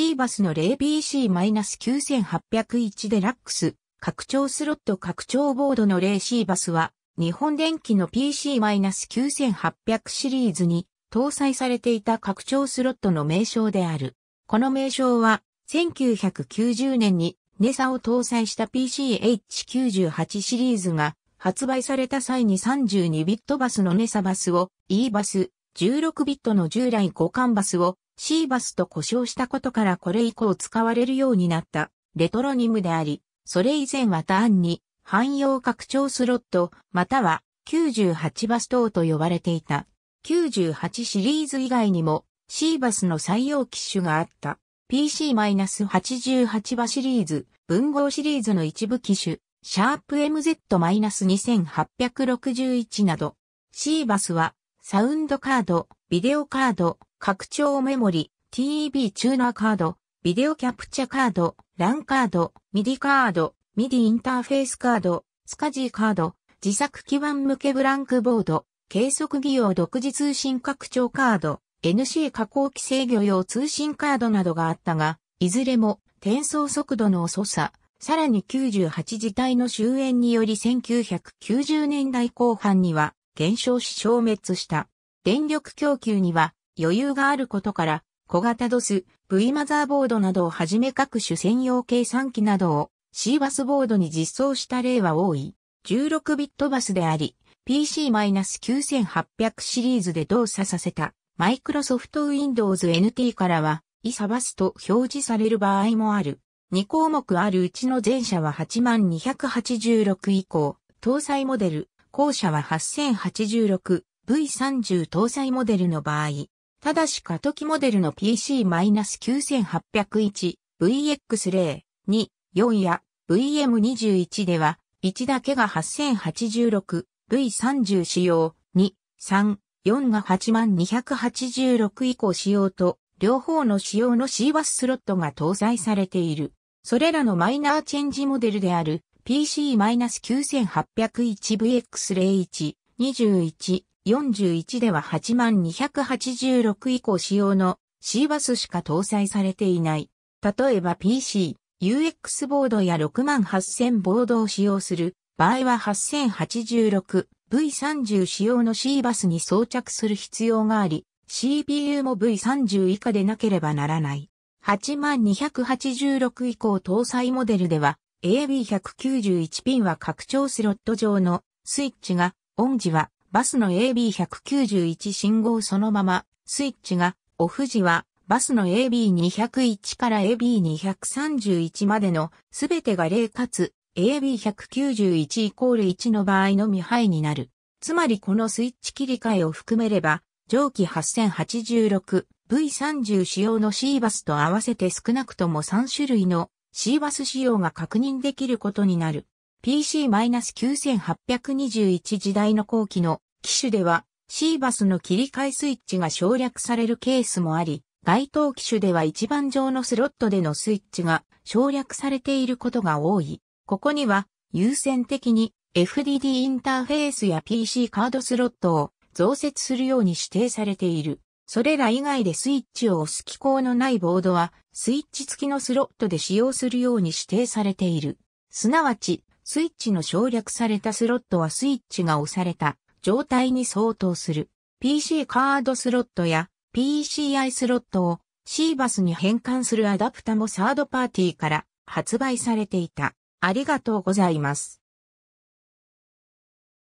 シーバスの例 BC-9801 デラックス、拡張スロット拡張ボードの例シーバスは、日本電機の PC-9800 シリーズに搭載されていた拡張スロットの名称である。この名称は、1990年にネサを搭載した PCH98 シリーズが発売された際に32ビットバスのネサバスを E バス、16ビットの従来互換バスを C バスと呼称したことからこれ以降使われるようになったレトロニムであり、それ以前は単に汎用拡張スロットまたは98バス等と呼ばれていた。98シリーズ以外にも C バスの採用機種があった PC-88 バシリーズ、文豪シリーズの一部機種、シャープ MZ-2861 など C バスはサウンドカード、ビデオカード、拡張メモリ、TV チューナーカード、ビデオキャプチャカード、LAN カード、ミディカード、ミディインターフェースカード、スカジーカード、自作基盤向けブランクボード、計測技用独自通信拡張カード、NC 加工規制御用通信カードなどがあったが、いずれも転送速度の遅さ、さらに98時代の終焉により1990年代後半には減少し消滅した。電力供給には余裕があることから、小型ドス、V マザーボードなどをはじめ各種専用計算機などを C バスボードに実装した例は多い。16ビットバスであり、PC-9800 シリーズで動作させた、マイクロソフト Windows NT からは、イサバスと表示される場合もある。2項目あるうちの前者は8286以降、搭載モデル後者は 8086V30 搭載モデルの場合、ただし過渡期モデルの PC-9801VX0、2、4や VM21 では、1だけが 8086V30 使用、2、3、4が8286以降使用と、両方の使用の c バススロットが搭載されている。それらのマイナーチェンジモデルである PC-9801VX01、21、41では8286以降使用の C バスしか搭載されていない。例えば PC、UX ボードや68000ボードを使用する場合は 8086V30 使用の C バスに装着する必要があり、CPU も V30 以下でなければならない。8286以降搭載モデルでは AB191 ピンは拡張スロット上のスイッチが、オン時はバスの AB191 信号そのまま、スイッチがオフ時はバスの AB201 から AB231 までのすべてが0かつ AB191 イコール1の場合のみ範囲になる。つまりこのスイッチ切り替えを含めれば、上記 8086V30 仕様の C バスと合わせて少なくとも3種類の c バス仕様が確認できることになる。PC-9821 時代の後期の機種では c バスの切り替えスイッチが省略されるケースもあり、該当機種では一番上のスロットでのスイッチが省略されていることが多い。ここには優先的に FDD インターフェースや PC カードスロットを増設するように指定されている。それら以外でスイッチを押す機構のないボードは、スイッチ付きのスロットで使用するように指定されている。すなわち、スイッチの省略されたスロットはスイッチが押された状態に相当する。PC カードスロットや PCI スロットを C バスに変換するアダプタもサードパーティーから発売されていた。ありがとうございます。